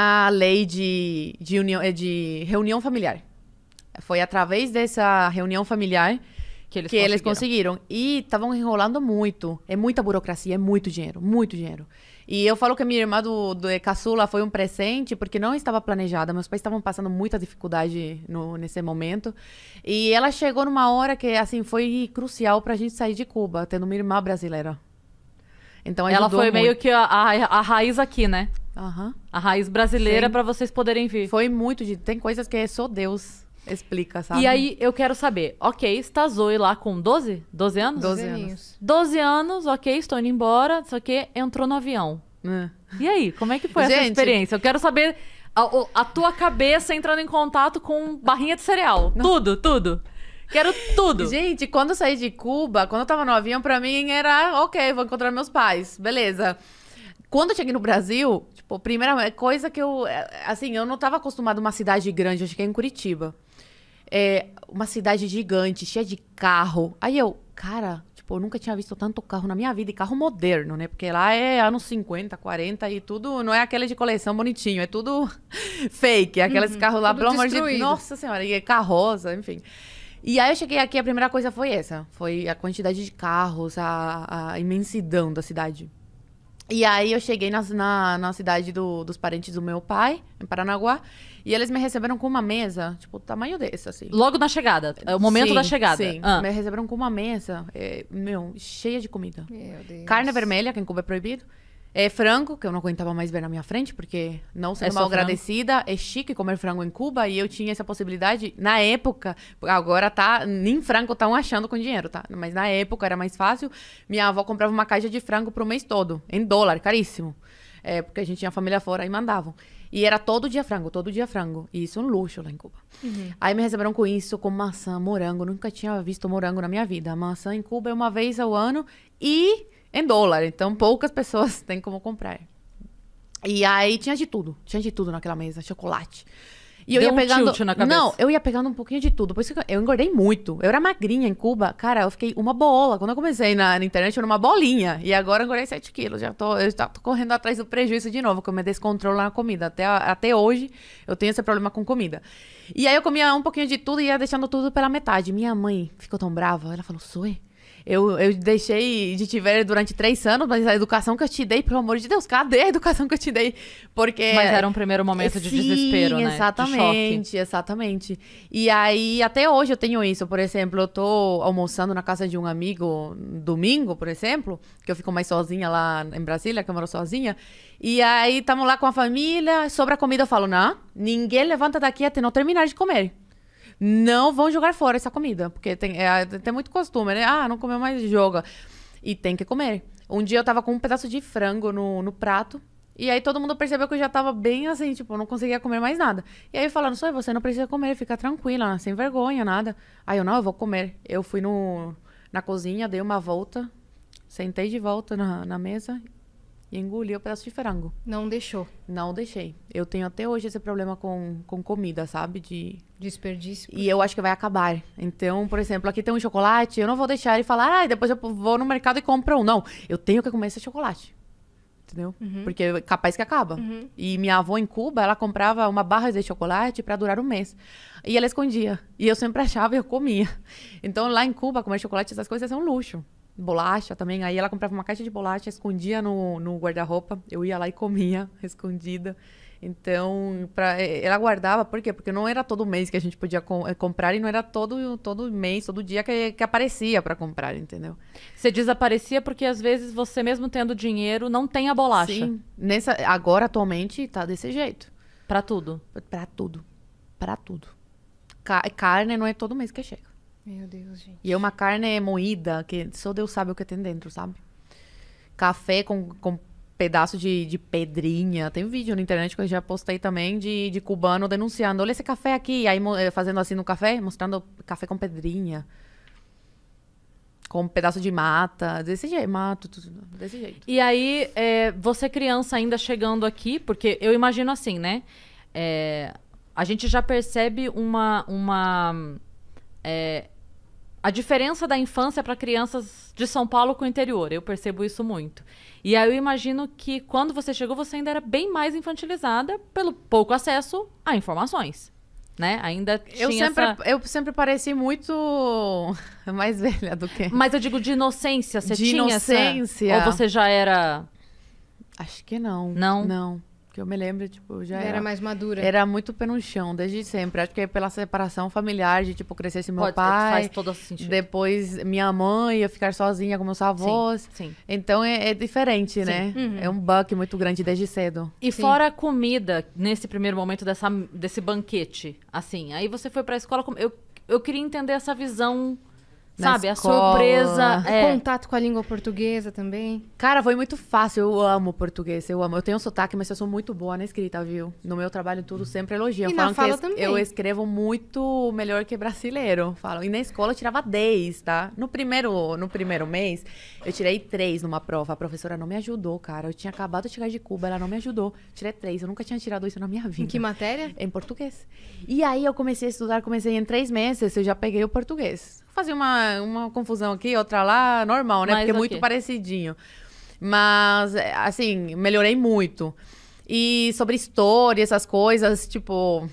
a lei de, de, união, eh, de reunião familiar. Foi através dessa reunião familiar que eles, que conseguiram. eles conseguiram. E estavam enrolando muito. É muita burocracia, é muito dinheiro, muito dinheiro. E eu falo que a minha irmã do, do caçula foi um presente, porque não estava planejada. Meus pais estavam passando muita dificuldade no, nesse momento. E ela chegou numa hora que, assim, foi crucial para a gente sair de Cuba, tendo uma irmã brasileira. Então, ela foi muito. meio que a, a, a, raiz aqui, né? Uhum. A raiz brasileira para vocês poderem vir. Foi muito de. Tem coisas que é só Deus explica, sabe? E aí eu quero saber, ok, está Zoe lá com 12? 12 anos? 12 anos. 12 anos, ok, estou indo embora, só que entrou no avião. É. E aí, como é que foi Gente, essa experiência? Eu quero saber a, a, tua cabeça entrando em contato com barrinha de cereal. Não. Tudo, tudo. Quero tudo. Gente, quando eu saí de Cuba, quando eu tava no avião, pra mim era ok, vou encontrar meus pais. Beleza. Quando eu cheguei no Brasil, tipo, primeira coisa que eu. É, assim, eu não estava acostumada a uma cidade grande, eu cheguei em Curitiba. É, uma cidade gigante, cheia de carro. Aí eu, cara, tipo, eu nunca tinha visto tanto carro na minha vida, e carro moderno, né? Porque lá é anos 50, 40 e tudo, não é aquele de coleção bonitinho, é tudo fake, é aqueles uhum, carros lá, pelo amor de Nossa Senhora, e carroça, enfim. E aí eu cheguei aqui, a primeira coisa foi essa, foi a quantidade de carros, a, a imensidão da cidade. E aí eu cheguei na, na, na cidade do, dos parentes do meu pai, em Paranaguá, e eles me receberam com uma mesa, tipo, o tamanho desse, assim. Logo na chegada, é o momento sim, da chegada. Sim, ah. me receberam com uma mesa, é, meu, cheia de comida. Meu Deus. Carne vermelha, que em Cuba é proibido. É frango, que eu não aguentava mais ver na minha frente, porque não sendo é mal agradecida, frango. é chique comer frango em Cuba e eu tinha essa possibilidade na época. Agora tá, nem frango estão achando com dinheiro, tá? Mas na época era mais fácil. Minha avó comprava uma caixa de frango pro mês todo, em dólar, caríssimo. É, porque a gente tinha família fora e mandavam. E era todo dia frango, todo dia frango. E isso é um luxo lá em Cuba. Uhum. Aí me receberam com isso, com maçã, morango. Nunca tinha visto morango na minha vida. Maçã em Cuba é uma vez ao ano e em dólar, então poucas pessoas têm como comprar. E aí tinha de tudo, tinha de tudo naquela mesa, chocolate. E eu ia pegando. Um não, eu ia pegando um pouquinho de tudo. Por isso que eu engordei muito. Eu era magrinha em Cuba. Cara, eu fiquei uma bola. Quando eu comecei na, na internet, eu era uma bolinha. E agora eu engordei 7 quilos. Já tô, eu já tô correndo atrás do prejuízo de novo, que eu me descontrolo na comida. Até, até hoje eu tenho esse problema com comida. E aí eu comia um pouquinho de tudo e ia deixando tudo pela metade. Minha mãe ficou tão brava. Ela falou: Sui, eu, eu deixei de te ver durante três anos, mas a educação que eu te dei, pelo amor de Deus, cadê a educação que eu te dei? Porque. Mas era um primeiro momento Sim, de desespero, né? Exatamente, de exatamente. E aí, até hoje eu tenho isso. Por exemplo, eu tô almoçando na casa de um amigo domingo, por exemplo, que eu fico mais sozinha lá em Brasília, que eu moro sozinha. E aí, estamos lá com a família, sobre a comida eu falo, não, ninguém levanta daqui até não terminar de comer não vão jogar fora essa comida. Porque tem, é, tem muito costume, né? Ah, não comeu mais, joga. E tem que comer. Um dia eu tava com um pedaço de frango no, no prato. E aí todo mundo percebeu que eu já tava bem assim, tipo, não conseguia comer mais nada. E aí falando, só você não precisa comer, fica tranquila, sem vergonha, nada. Aí eu, não, eu vou comer. Eu fui no, na cozinha, dei uma volta, sentei de volta na, na mesa e engoli o pedaço de frango. Não deixou? Não deixei. Eu tenho até hoje esse problema com, com comida, sabe? De desperdício. E eu acho que vai acabar. Então, por exemplo, aqui tem um chocolate, eu não vou deixar ele falar, ah, depois eu vou no mercado e compro um. Não, eu tenho que comer esse chocolate. Entendeu? Uhum. Porque é capaz que acaba. Uhum. E minha avó em Cuba, ela comprava uma barra de chocolate para durar um mês. E ela escondia. E eu sempre achava e eu comia. Então, lá em Cuba, comer chocolate, essas coisas são um luxo bolacha também. Aí ela comprava uma caixa de bolacha, escondia no, no guarda-roupa. Eu ia lá e comia, escondida. Então, pra, é, ela guardava, por quê? Porque não era todo mês que a gente podia com, é, comprar e não era todo, todo mês, todo dia que, que aparecia para comprar, entendeu? Você desaparecia porque às vezes você mesmo tendo dinheiro não tem a bolacha. Sim, nessa, agora atualmente tá desse jeito. Para tudo? Para tudo. Para tudo. Ca carne não é todo mês que chega. Meu Deus, gente. E é uma carne moída, que só Deus sabe o que tem dentro, sabe? Café com, com pedaço de, de pedrinha. Tem um vídeo na internet que eu já postei também de, de cubano denunciando. Olha esse café aqui. Aí eh, fazendo assim no café, mostrando café com pedrinha. Com um pedaço de mata, desse jeito, mato, tudo, desse jeito. E aí, é, você criança ainda chegando aqui, porque eu imagino assim, né? É, a gente já percebe uma, uma é, a diferença da infância para crianças de São Paulo com o interior. Eu percebo isso muito. E aí eu imagino que quando você chegou, você ainda era bem mais infantilizada pelo pouco acesso a informações. Né? Ainda eu sempre, essa... eu sempre pareci muito mais velha do que. Mas eu digo de inocência, você de tinha inocência. Essa... Ou você já era. Acho que não. Não. Não que eu me lembro, tipo, já era, era, mais madura. Era muito pé no chão, desde sempre. Acho que pela separação familiar, de tipo, crescesse meu Pode, é pai. Faz todo sentido. Depois minha mãe ia ficar sozinha com meus avós. Sim, sim. Então é, é diferente, sim. né? Uhum. É um buck muito grande desde cedo. E sim. fora a comida, nesse primeiro momento dessa, desse banquete, assim. Aí você foi pra escola. Eu, eu queria entender essa visão na sabe? Escola. A surpresa. É. Contato com a língua portuguesa também. Cara, foi muito fácil. Eu amo português, eu amo. Eu tenho um sotaque, mas eu sou muito boa na escrita, viu? No meu trabalho, tudo hum. sempre elogiam. E Falam na fala que também. eu escrevo muito melhor que brasileiro. Falam. E na escola eu tirava 10, tá? No primeiro, no primeiro mês, eu tirei 3 numa prova. A professora não me ajudou, cara. Eu tinha acabado de chegar de Cuba, ela não me ajudou. Tirei 3. Eu nunca tinha tirado isso na minha vida. Em que matéria? Em português. E aí eu comecei a estudar, comecei em três meses, eu já peguei o português fazia uma, uma confusão aqui, outra lá, normal, né? Mas Porque é muito parecidinho. Mas, é, assim, melhorei muito. E sobre história, essas coisas, tipo.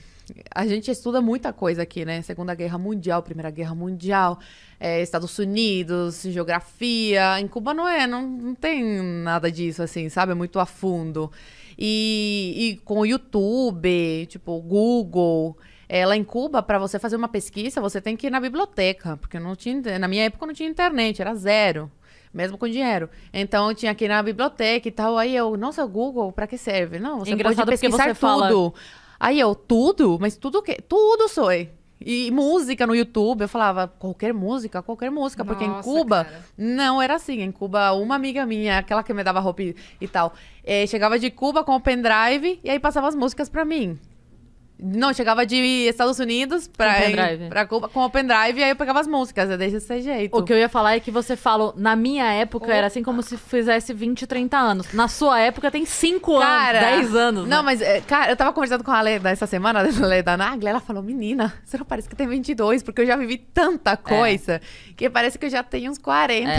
A gente estuda muita coisa aqui, né? Segunda Guerra Mundial, Primeira Guerra Mundial, é, Estados Unidos, geografia. Em Cuba não é, não, não tem nada disso, assim, sabe? É muito a fundo. E, e com o YouTube, tipo, Google. É, lá em Cuba, para você fazer uma pesquisa, você tem que ir na biblioteca, porque não tinha, na minha época não tinha internet, era zero mesmo com dinheiro. Então eu tinha que ir na biblioteca e tal. Aí eu, nossa, Google, para que serve? Não, você Engraçado pode pesquisar você tudo. Fala... Aí eu, tudo? Mas tudo que? Tudo sou. E música no YouTube, eu falava qualquer música, qualquer música, nossa, porque em Cuba cara. não era assim. Em Cuba, uma amiga minha, aquela que me dava roupa e, e tal, eh, chegava de Cuba com o pendrive e aí passava as músicas para mim. Não, chegava de Estados Unidos pra, com, pendrive. pra, com o pendrive e aí eu pegava as músicas, desde é desse jeito. O que eu ia falar é que você falou, na minha época era assim como se fizesse 20, 30 anos. Na sua época tem 5 anos, 10 anos. Né? Não, né? mas, é, cara, eu tava conversando com a Ale dessa semana, a Ale da Nagla, ela falou: Menina, você não parece que tem 22, porque eu já vivi tanta é. coisa é. que parece que eu já tenho uns 40. É.